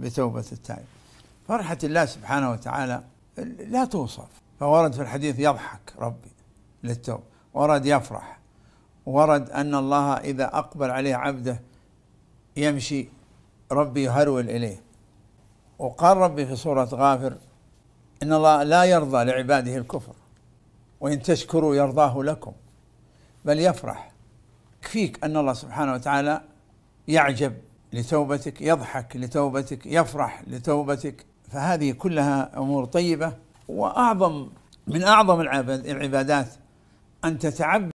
بتوبة التائب فرحة الله سبحانه وتعالى لا توصف فورد في الحديث يضحك ربي للتوبة ورد يفرح ورد أن الله إذا أقبل عليه عبده يمشي ربي يهرول إليه وقال ربي في سورة غافر إن الله لا يرضى لعباده الكفر وإن تشكروا يرضاه لكم بل يفرح يكفيك أن الله سبحانه وتعالى يعجب لتوبتك يضحك لتوبتك يفرح لتوبتك فهذه كلها امور طيبه واعظم من اعظم العبادات ان تتعبد